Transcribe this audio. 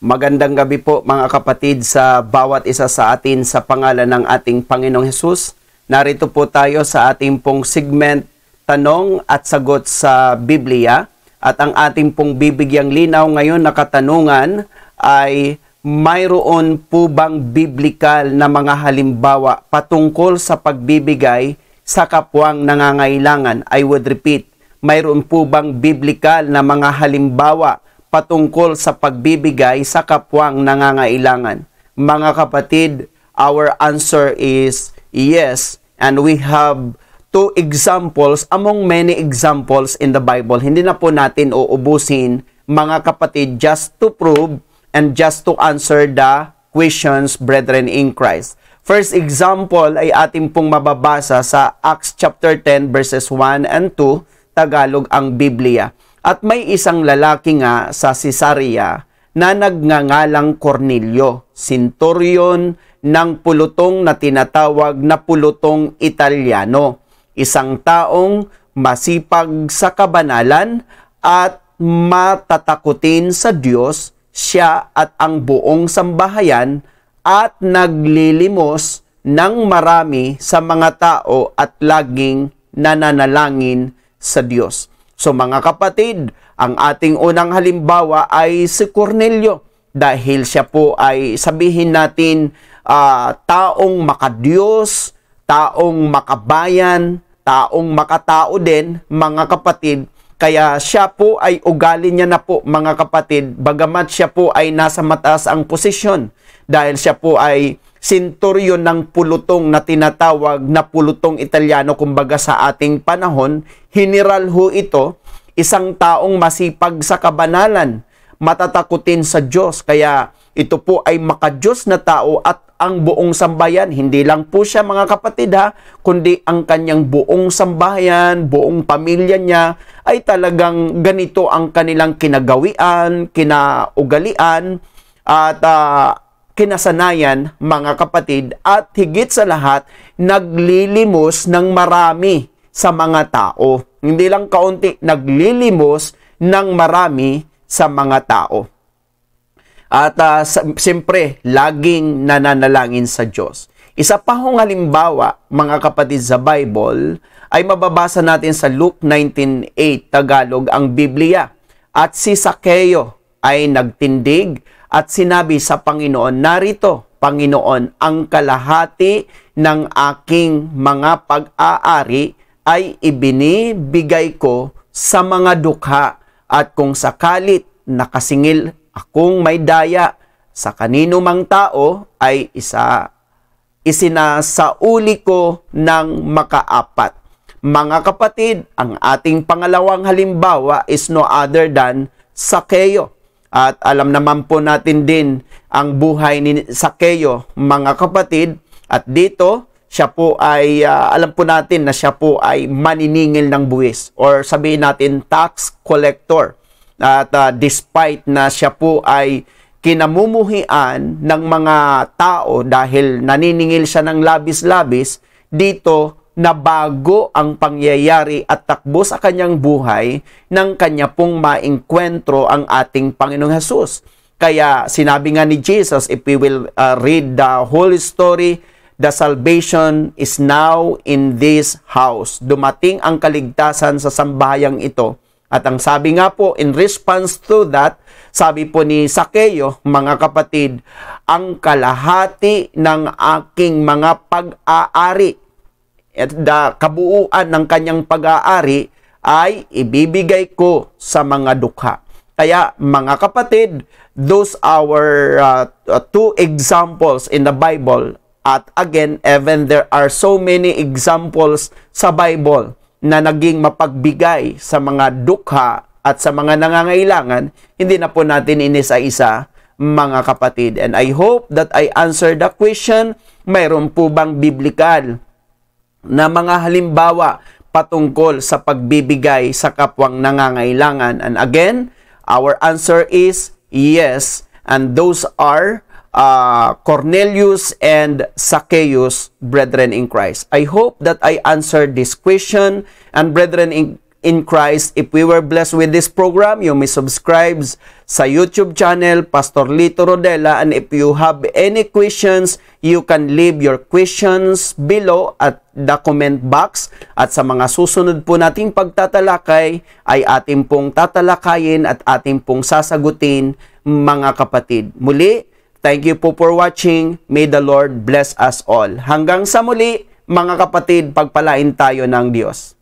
Magandang gabi po mga kapatid sa bawat isa sa atin sa pangalan ng ating Panginoong Hesus. Narito po tayo sa ating pong segment Tanong at Sagot sa Biblia at ang ating pong bibigyang linaw ngayon na katanungan ay mayroon po bang biblikal na mga halimbawa patungkol sa pagbibigay sa kapwang nangangailangan? I would repeat, mayroon po bang biblikal na mga halimbawa patungkol sa pagbibigay sa kapwang nangangailangan. Mga kapatid, our answer is yes and we have two examples among many examples in the Bible. Hindi na po natin uubusin mga kapatid just to prove and just to answer the questions brethren in Christ. First example ay atin pong mababasa sa Acts chapter 10 verses 1 and 2, Tagalog ang Biblia. At may isang lalaki nga sa Caesarea na nagngangalang Cornelio, sinturyon ng pulutong na tinatawag na pulutong Italiano, isang taong masipag sa kabanalan at matatakutin sa Diyos siya at ang buong sambahayan at naglilimos ng marami sa mga tao at laging nananalangin sa Diyos. So mga kapatid, ang ating unang halimbawa ay si Cornelio dahil siya po ay sabihin natin uh, taong makadiyos, taong makabayan, taong makatao din mga kapatid. Kaya siya po ay ugali niya na po mga kapatid, bagamat siya po ay nasa mataas ang posisyon dahil siya po ay sinturyon ng pulutong na tinatawag na pulutong Italiano kumbaga sa ating panahon, hiniral ho ito, isang taong masipag sa kabanalan, matatakutin sa Diyos. Kaya ito po ay makadiyos na tao at ang buong sambayan. Hindi lang po siya mga kapatid ha, kundi ang kanyang buong sambayan, buong pamilya niya ay talagang ganito ang kanilang kinagawian, kinaugalian at uh, kinasanayan, mga kapatid, at higit sa lahat, naglilimos ng marami sa mga tao. Hindi lang kaunti, naglilimos ng marami sa mga tao. At uh, siyempre, laging nananalangin sa Diyos. Isa pa hong halimbawa, mga kapatid sa Bible, ay mababasa natin sa Luke 19.8, Tagalog, ang Biblia. At si Sakeo ay nagtindig at sinabi sa Panginoon, narito, Panginoon, ang kalahati ng aking mga pag-aari ay ibinibigay ko sa mga dukha at kung sakalit nakasingil akong may daya sa kanino mang tao ay isa isinasauli ko ng makaapat. Mga kapatid, ang ating pangalawang halimbawa is no other than Sakeo. At alam naman po natin din ang buhay ni Sakeo, mga kapatid. At dito, siya po ay, uh, alam po natin na siya po ay maniningil ng buwis or sabihin natin tax collector. At uh, despite na siya po ay kinamumuhian ng mga tao dahil naniningil siya ng labis-labis, dito na bago ang pangyayari at takbo sa kanyang buhay nang kanya pong maengkwentro ang ating Panginoong Hesus. Kaya sinabi nga ni Jesus, if we will uh, read the whole story, the salvation is now in this house. Dumating ang kaligtasan sa sambahayang ito. At ang sabi nga po, in response to that, sabi po ni Sakeo, mga kapatid, ang kalahati ng aking mga pag-aari at the kabuuan ng kanyang pag-aari ay ibibigay ko sa mga dukha. Kaya mga kapatid, those our uh, uh, two examples in the Bible at again, even there are so many examples sa Bible na naging mapagbigay sa mga dukha at sa mga nangangailangan, hindi na po natin inisa-isa mga kapatid. And I hope that I answered the question, mayroon po bang biblical na mga halimbawa patungkol sa pagbibigay sa kapwang nangangailangan. And again, our answer is yes. And those are uh, Cornelius and Zacchaeus, brethren in Christ. I hope that I answered this question. And brethren in in Christ. If we were blessed with this program, you may subscribe sa YouTube channel, Pastor Lito Rodela. And if you have any questions, you can leave your questions below at the comment box. At sa mga susunod po nating pagtatalakay, ay ating pong tatalakayin at ating pong sasagutin mga kapatid. Muli, thank you po for watching. May the Lord bless us all. Hanggang sa muli, mga kapatid, pagpalain tayo ng Diyos.